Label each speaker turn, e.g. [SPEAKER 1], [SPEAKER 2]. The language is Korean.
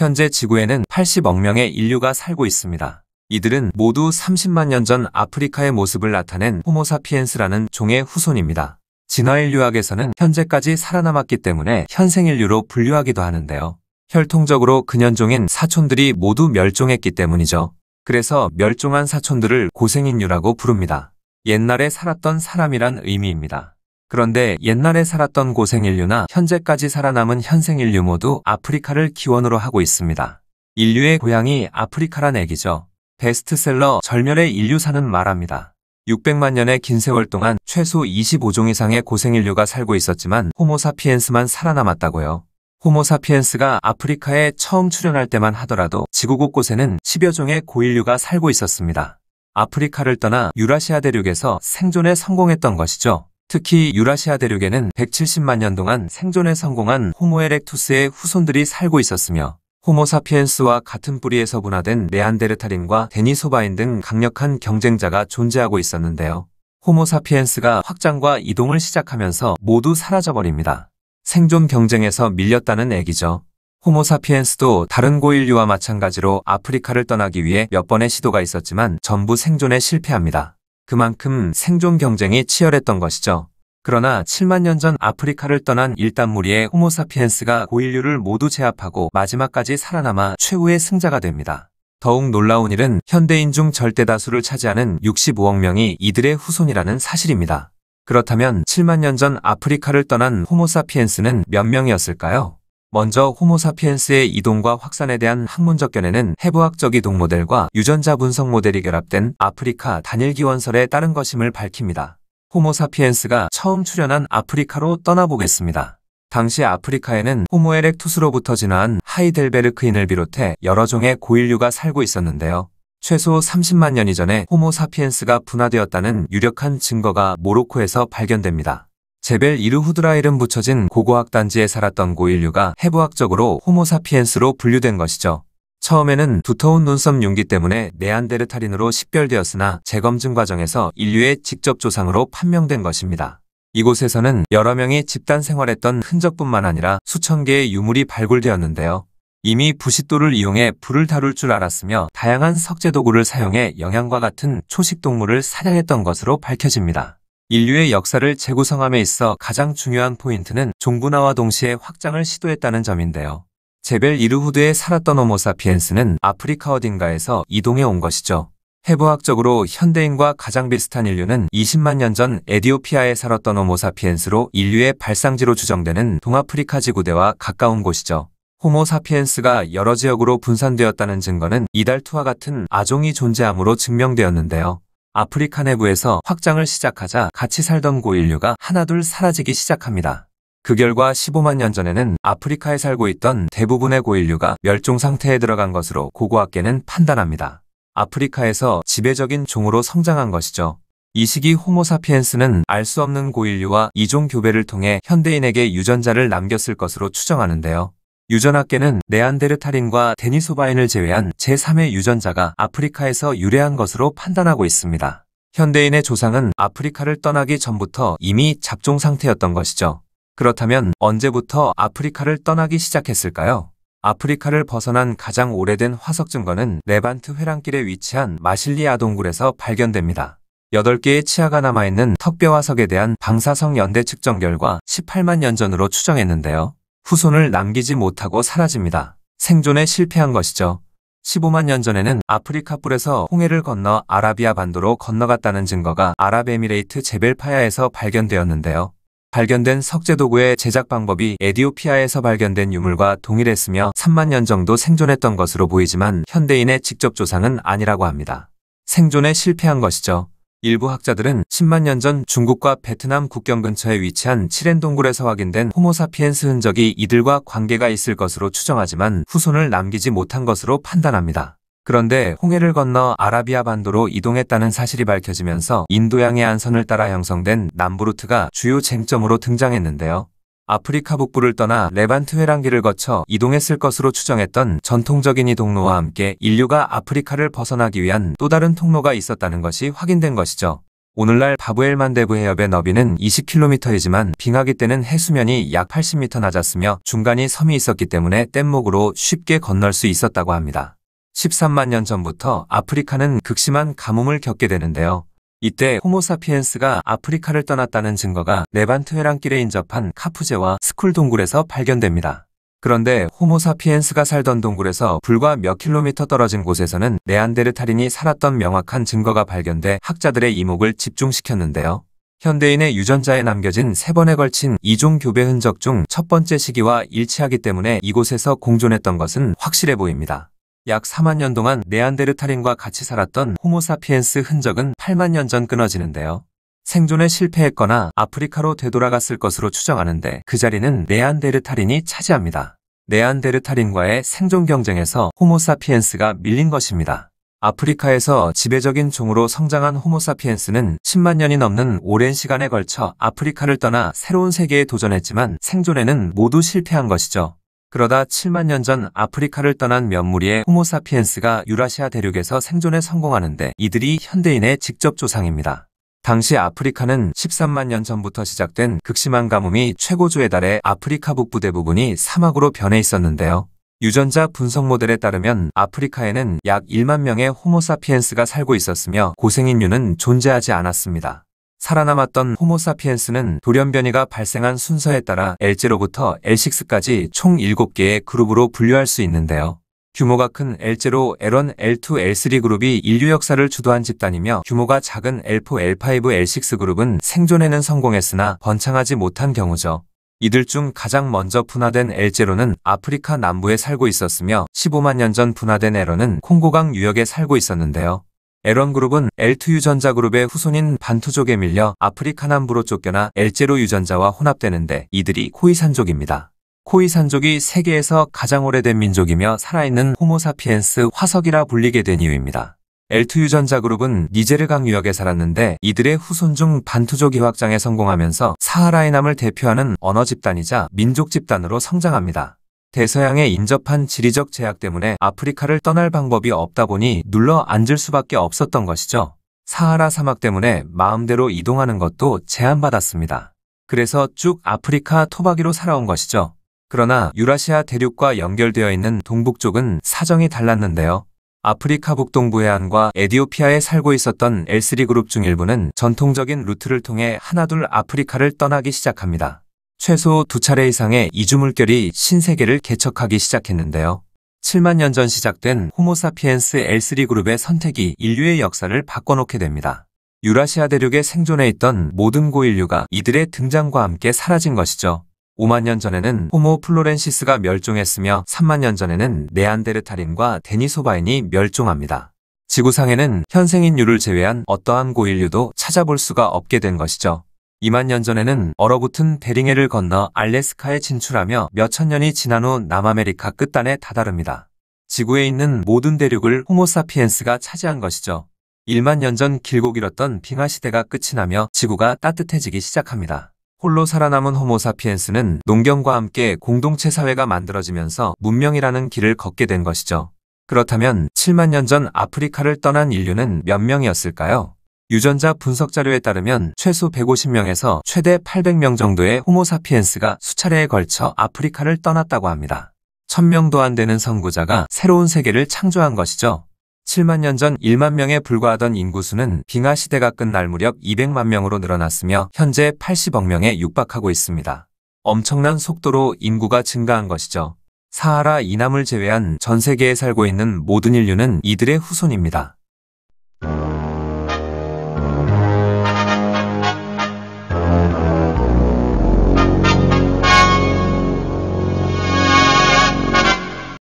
[SPEAKER 1] 현재 지구에는 80억 명의 인류가 살고 있습니다. 이들은 모두 30만 년 전 아프리카의 모습을 나타낸 호모사피엔스라는 종의 후손입니다. 진화인류학에서는 현재까지 살아남았기 때문에 현생인류로 분류하기도 하는데요. 혈통적으로 근현종인 사촌들이 모두 멸종했기 때문이죠. 그래서 멸종한 사촌들을 고생인류라고 부릅니다. 옛날에 살았던 사람이란 의미입니다. 그런데 옛날에 살았던 고생인류나 현재까지 살아남은 현생인류 모두 아프리카를 기원으로 하고 있습니다. 인류의 고향이 아프리카란 얘기죠. 베스트셀러 절멸의 인류사는 말합니다. 600만 년의 긴 세월 동안 최소 25종 이상의 고생인류가 살고 있었지만 호모사피엔스만 살아남았다고요. 호모사피엔스가 아프리카에 처음 출현할 때만 하더라도 지구 곳곳에는 10여 종의 고인류가 살고 있었습니다. 아프리카를 떠나 유라시아 대륙에서 생존에 성공했던 것이죠. 특히 유라시아 대륙에는 170만 년 동안 생존에 성공한 호모 에렉투스의 후손들이 살고 있었으며 호모사피엔스와 같은 뿌리에서 분화된 네안데르탈인과 데니소바인 등 강력한 경쟁자가 존재하고 있었는데요. 호모사피엔스가 확장과 이동을 시작하면서 모두 사라져버립니다. 생존 경쟁에서 밀렸다는 얘기죠. 호모사피엔스도 다른 고인류와 마찬가지로 아프리카를 떠나기 위해 몇 번의 시도가 있었지만 전부 생존에 실패합니다. 그만큼 생존 경쟁이 치열했던 것이죠. 그러나 7만 년 전 아프리카를 떠난 일단 무리의 호모사피엔스가 고인류를 모두 제압하고 마지막까지 살아남아 최후의 승자가 됩니다. 더욱 놀라운 일은 현대인 중 절대다수를 차지하는 65억 명이 이들의 후손이라는 사실입니다. 그렇다면 7만 년 전 아프리카를 떠난 호모사피엔스는 몇 명이었을까요? 먼저 호모사피엔스의 이동과 확산에 대한 학문적 견해는 해부학적 이동 모델과 유전자 분석 모델이 결합된 아프리카 단일 기원설에 따른 것임을 밝힙니다. 호모사피엔스가 처음 출현한 아프리카로 떠나보겠습니다. 당시 아프리카에는 호모 에렉투스로부터 진화한 하이델베르크인을 비롯해 여러 종의 고인류가 살고 있었는데요. 최소 30만 년 이전에 호모 사피엔스가 분화되었다는 유력한 증거가 모로코에서 발견됩니다. 제벨 이르 후드라 이름 붙여진 고고학 단지에 살았던 고인류가 해부학적으로 호모사피엔스로 분류된 것이죠. 처음에는 두터운 눈썹 융기 때문에 네안데르탈인으로 식별되었으나 재검증 과정에서 인류의 직접 조상으로 판명된 것입니다. 이곳에서는 여러 명이 집단 생활했던 흔적뿐만 아니라 수천 개의 유물이 발굴되었는데요. 이미 부싯돌을 이용해 불을 다룰 줄 알았으며 다양한 석재 도구를 사용해 영양과 같은 초식 동물을 사냥했던 것으로 밝혀집니다. 인류의 역사를 재구성함에 있어 가장 중요한 포인트는 종분화와 동시에 확장을 시도했다는 점인데요. 제벨 이르후드에 살았던 호모사피엔스는 아프리카 어딘가에서 이동해 온 것이죠. 해부학적으로 현대인과 가장 비슷한 인류는 20만 년 전 에디오피아에 살았던 호모사피엔스로 인류의 발상지로 추정되는 동아프리카 지구대와 가까운 곳이죠. 호모사피엔스가 여러 지역으로 분산되었다는 증거는 이달투와 같은 아종이 존재함으로 증명되었는데요. 아프리카 내부에서 확장을 시작하자 같이 살던 고인류가 하나둘 사라지기 시작합니다. 그 결과 15만 년 전에는 아프리카에 살고 있던 대부분의 고인류가 멸종 상태에 들어간 것으로 고고학계는 판단합니다. 아프리카에서 지배적인 종으로 성장한 것이죠. 이 시기 호모사피엔스는 알 수 없는 고인류와 이종 교배를 통해 현대인에게 유전자를 남겼을 것으로 추정하는데요. 유전학계는 네안데르탈인과 데니소바인을 제외한 제3의 유전자가 아프리카에서 유래한 것으로 판단하고 있습니다. 현대인의 조상은 아프리카를 떠나기 전부터 이미 잡종 상태였던 것이죠. 그렇다면 언제부터 아프리카를 떠나기 시작했을까요? 아프리카를 벗어난 가장 오래된 화석 증거는 레반트 회랑길에 위치한 마실리아 동굴에서 발견됩니다. 8개의 치아가 남아있는 턱뼈 화석에 대한 방사성 연대 측정 결과 18만 년 전으로 추정했는데요. 후손을 남기지 못하고 사라집니다. 생존에 실패한 것이죠. 15만 년 전에는 아프리카 뿔에서 홍해를 건너 아라비아 반도로 건너갔다는 증거가 아랍에미레이트 제벨파야에서 발견되었는데요. 발견된 석재 도구의 제작 방법이 에디오피아에서 발견된 유물과 동일했으며 3만 년 정도 생존했던 것으로 보이지만 현대인의 직접 조상은 아니라고 합니다. 생존에 실패한 것이죠. 일부 학자들은 10만 년 전 중국과 베트남 국경 근처에 위치한 칠엔 동굴에서 확인된 호모사피엔스 흔적이 이들과 관계가 있을 것으로 추정하지만 후손을 남기지 못한 것으로 판단합니다. 그런데 홍해를 건너 아라비아 반도로 이동했다는 사실이 밝혀지면서 인도양의 안선을 따라 형성된 남부루트가 주요 쟁점으로 등장했는데요. 아프리카 북부를 떠나 레반트 회랑기를 거쳐 이동했을 것으로 추정했던 전통적인 이동로와 함께 인류가 아프리카를 벗어나기 위한 또 다른 통로가 있었다는 것이 확인된 것이죠. 오늘날 바부엘만데브 해협의 너비는 20km이지만 빙하기 때는 해수면이 약 80m 낮았으며 중간이 섬이 있었기 때문에 뗏목으로 쉽게 건널 수 있었다고 합니다. 13만 년 전부터 아프리카는 극심한 가뭄을 겪게 되는데요. 이때 호모사피엔스가 아프리카를 떠났다는 증거가 네반트 해랑길에 인접한 카푸제와 스쿨 동굴에서 발견됩니다. 그런데 호모사피엔스가 살던 동굴에서 불과 몇 킬로미터 떨어진 곳에서는 네안데르탈인이 살았던 명확한 증거가 발견돼 학자들의 이목을 집중시켰는데요. 현대인의 유전자에 남겨진 세 번에 걸친 이종 교배 흔적 중 첫 번째 시기와 일치하기 때문에 이곳에서 공존했던 것은 확실해 보입니다. 약 4만 년 동안 네안데르탈인과 같이 살았던 호모사피엔스 흔적은 8만 년 전 끊어지는데요. 생존에 실패했거나 아프리카로 되돌아갔을 것으로 추정하는데 그 자리는 네안데르탈인이 차지합니다. 네안데르탈인과의 생존 경쟁에서 호모사피엔스가 밀린 것입니다. 아프리카에서 지배적인 종으로 성장한 호모사피엔스는 10만 년이 넘는 오랜 시간에 걸쳐 아프리카를 떠나 새로운 세계에 도전했지만 생존에는 모두 실패한 것이죠. 그러다 7만 년 전 아프리카를 떠난 면무리의 호모사피엔스가 유라시아 대륙에서 생존에 성공하는데 이들이 현대인의 직접 조상입니다. 당시 아프리카는 13만 년 전부터 시작된 극심한 가뭄이 최고조에 달해 아프리카 북부 대부분이 사막으로 변해 있었는데요. 유전자 분석 모델에 따르면 아프리카에는 약 1만 명의 호모사피엔스가 살고 있었으며 고생인류는 존재하지 않았습니다. 살아남았던 호모사피엔스는 돌연변이가 발생한 순서에 따라 L제로부터 L6까지 총 7개의 그룹으로 분류할 수 있는데요. 규모가 큰 L0, L1, L2, L3 그룹이 인류 역사를 주도한 집단이며 규모가 작은 L4, L5, L6 그룹은 생존에는 성공했으나 번창하지 못한 경우죠. 이들 중 가장 먼저 분화된 엘제로는 아프리카 남부에 살고 있었으며 15만 년 전 분화된 에러은 콩고강 유역에 살고 있었는데요. 에런그룹은 L2 유전자 그룹의 후손인 반투족에 밀려 아프리카남부로 쫓겨나 엘제로 유전자와 혼합되는데 이들이 코이산족입니다. 코이산족이 세계에서 가장 오래된 민족이며 살아있는 호모사피엔스 화석이라 불리게 된 이유입니다. L2 유전자 그룹은 니제르 강유역에 살았는데 이들의 후손 중 반투족 이확장에 성공하면서 사하라이남을 대표하는 언어 집단이자 민족 집단으로 성장합니다. 대서양에 인접한 지리적 제약 때문에 아프리카를 떠날 방법이 없다 보니 눌러 앉을 수밖에 없었던 것이죠. 사하라 사막 때문에 마음대로 이동하는 것도 제한받았습니다. 그래서 쭉 아프리카 토박이로 살아온 것이죠. 그러나 유라시아 대륙과 연결되어 있는 동북쪽은 사정이 달랐는데요. 아프리카 북동부 해안과 에디오피아에 살고 있었던 l 3 그룹 중 일부는 전통적인 루트를 통해 하나둘 아프리카를 떠나기 시작합니다. 최소 두 차례 이상의 이주물결이 신세계를 개척하기 시작했는데요. 7만 년 전 시작된 호모사피엔스 L3 그룹의 선택이 인류의 역사를 바꿔놓게 됩니다. 유라시아 대륙에 생존해 있던 모든 고인류가 이들의 등장과 함께 사라진 것이죠. 5만 년 전에는 호모 플로렌시스가 멸종했으며 3만 년 전에는 네안데르탈인과 데니소바인이 멸종합니다. 지구상에는 현생인류를 제외한 어떠한 고인류도 찾아볼 수가 없게 된 것이죠. 2만 년 전에는 얼어붙은 베링해를 건너 알래스카에 진출하며 몇천 년이 지난 후 남아메리카 끝단에 다다릅니다. 지구에 있는 모든 대륙을 호모사피엔스가 차지한 것이죠. 1만 년 전 길고 길었던 빙하 시대가 끝이 나며 지구가 따뜻해지기 시작합니다. 홀로 살아남은 호모사피엔스는 농경과 함께 공동체 사회가 만들어지면서 문명이라는 길을 걷게 된 것이죠. 그렇다면 7만 년 전 아프리카를 떠난 인류는 몇 명이었을까요? 유전자 분석 자료에 따르면 최소 150명에서 최대 800명 정도의 호모사피엔스가 수차례에 걸쳐 아프리카를 떠났다고 합니다. 1000명도 안 되는 선구자가 새로운 세계를 창조한 것이죠. 7만 년 전 1만 명에 불과하던 인구수는 빙하 시대가 끝날 무렵 200만 명으로 늘어났으며 현재 80억 명에 육박하고 있습니다. 엄청난 속도로 인구가 증가한 것이죠. 사하라 이남을 제외한 전 세계에 살고 있는 모든 인류는 이들의 후손입니다.